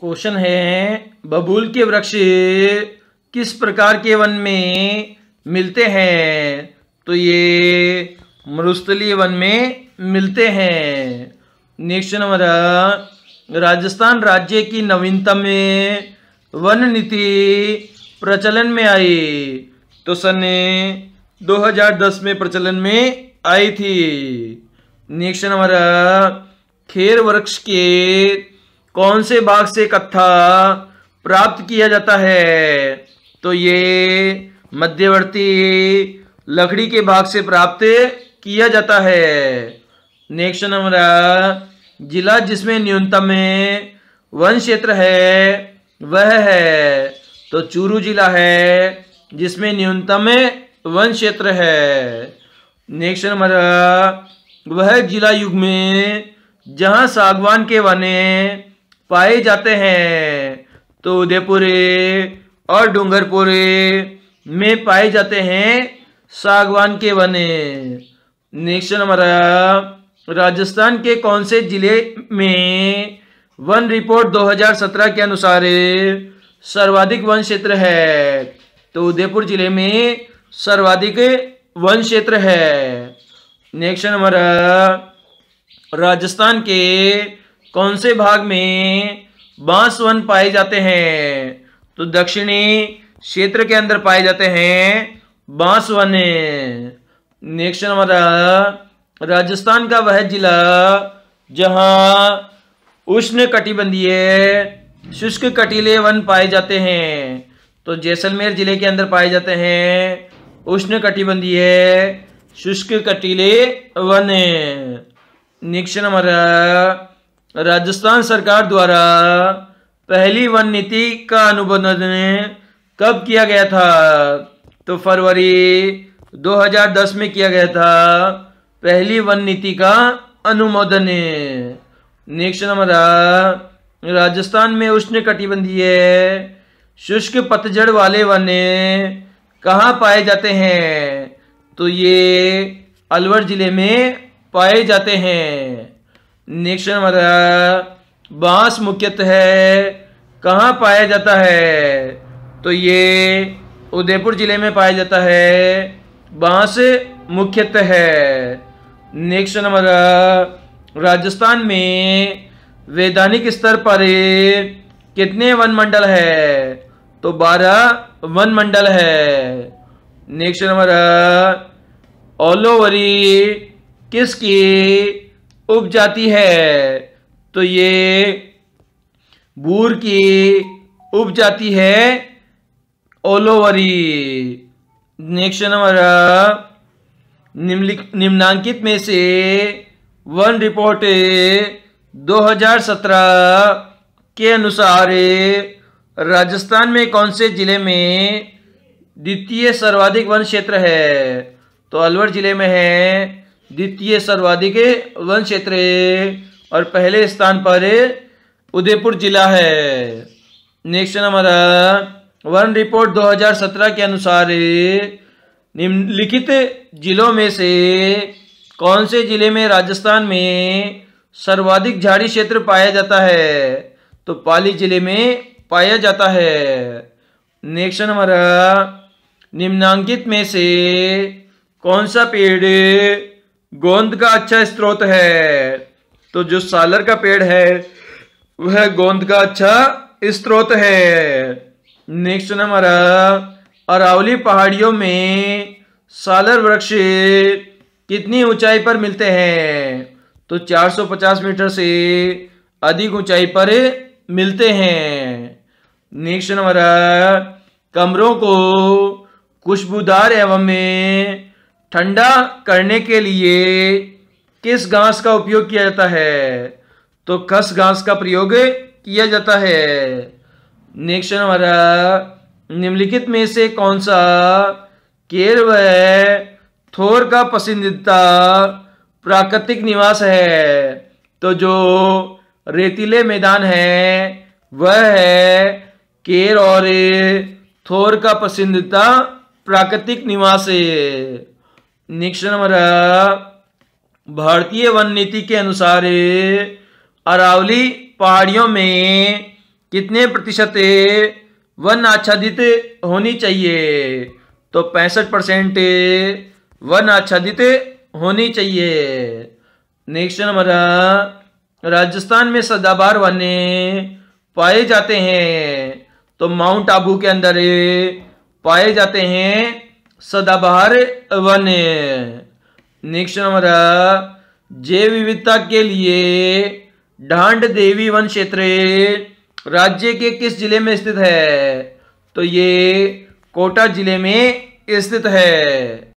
question है बबूल के वृक्ष किस प्रकार के वन में मिलते हैं तो ये मरुस्थली वन में मिलते हैं नेक्स्ट नंबर राजस्थान राज्य की नवीनतम वन नीति प्रचलन में आई तो सन 2010 में प्रचलन में आई थी नेक्स्ट नंबर खेर वृक्ष के कौन से भाग से कत्था प्राप्त किया जाता है तो ये मध्यवर्ती लकड़ी के भाग से प्राप्त किया जाता है नेक्स्ट नंबर जिला जिसमें न्यूनतम वन क्षेत्र है वह है तो चूरू जिला है जिसमें न्यूनतम वन क्षेत्र है नेक्स्ट नंबर वह जिला युग में जहाँ सागवान के वने पाए जाते हैं तो उदयपुर और डूंगरपुर में पाए जाते हैं सागवान के वने नेक्स्ट हमारा राजस्थान के कौन से जिले में वन रिपोर्ट 2017 के अनुसार सर्वाधिक वन क्षेत्र है तो उदयपुर जिले में सर्वाधिक वन क्षेत्र है नेक्स्ट हमारा राजस्थान के कौन से भाग में बांस वन पाए जाते हैं तो दक्षिणी क्षेत्र के अंदर पाए जाते हैं बांस वन नेक्स्ट हमारा राजस्थान का वह जिला जहां उष्ण कटिबंधीय शुष्क कटिले वन पाए जाते हैं तो जैसलमेर जिले के अंदर पाए जाते हैं उष्ण कटिबंधीय शुष्क कटिले वन नेक्स्ट हमारा राजस्थान सरकार द्वारा पहली वन नीति का अनुमोदन कब किया गया था तो फरवरी 2010 में किया गया था पहली वन नीति का अनुमोदन नेक्स्ट नंबर राजस्थान में उष्ण कटिबंधीय शुष्क पतझड़ वाले वन कहा पाए जाते हैं तो ये अलवर जिले में पाए जाते हैं नेक्स्ट नंबर बांस मुख्यतः है कहाँ पाया जाता है तो ये उदयपुर जिले में पाया जाता है बांस मुख्यतः है नेक्स्ट नंबर राजस्थान में वैधानिक स्तर पर कितने वन मंडल है तो बारह वन मंडल है नेक्स्ट नंबर ओलोवरी किसकी उप जाति है तो ये बूर की उप जाति है ओलोवरी नेक्स्ट नंबर निम्नांकित में से वन रिपोर्ट 2017 के अनुसार राजस्थान में कौन से जिले में द्वितीय सर्वाधिक वन क्षेत्र है तो अलवर जिले में है द्वितीय सर्वाधिक वन क्षेत्र है और पहले स्थान पर उदयपुर जिला है नेक्स्ट हमारा वन रिपोर्ट 2017 के अनुसार निम्नलिखित जिलों में से कौन से जिले में राजस्थान में सर्वाधिक झाड़ी क्षेत्र पाया जाता है तो पाली जिले में पाया जाता है नेक्स्ट हमारा निम्नांकित में से कौन सा पेड़ गोंद का अच्छा स्रोत है तो जो सालर का पेड़ है वह गोंद का अच्छा स्रोत है नेक्स्ट हमारा अरावली पहाड़ियों में सालर वृक्ष कितनी ऊंचाई पर मिलते हैं तो 450 मीटर से अधिक ऊंचाई पर मिलते हैं नेक्स्ट नंबर कमरों को खुशबूदार एवं में ठंडा करने के लिए किस घास का उपयोग किया जाता है तो खस घास का प्रयोग किया जाता है नेक्स्ट हमारा निम्नलिखित में से कौन सा केर व थोर का पसंदीदा प्राकृतिक निवास है तो जो रेतीले मैदान है वह है केर और थोर का पसंदीदा प्राकृतिक निवास है नेक्स्ट नंबर भारतीय वन नीति के अनुसार अरावली पहाड़ियों में कितने प्रतिशत वन आच्छादित होनी चाहिए तो पैंसठ परसेंट वन आच्छादित होनी चाहिए नेक्स्ट नंबर राजस्थान में सदाबार वन पाए जाते हैं तो माउंट आबू के अंदर पाए जाते हैं सदाबहार वने नेक्स्ट नंबर जैव विविधता के लिए ढांड देवी वन क्षेत्र राज्य के किस जिले में स्थित है तो ये कोटा जिले में स्थित है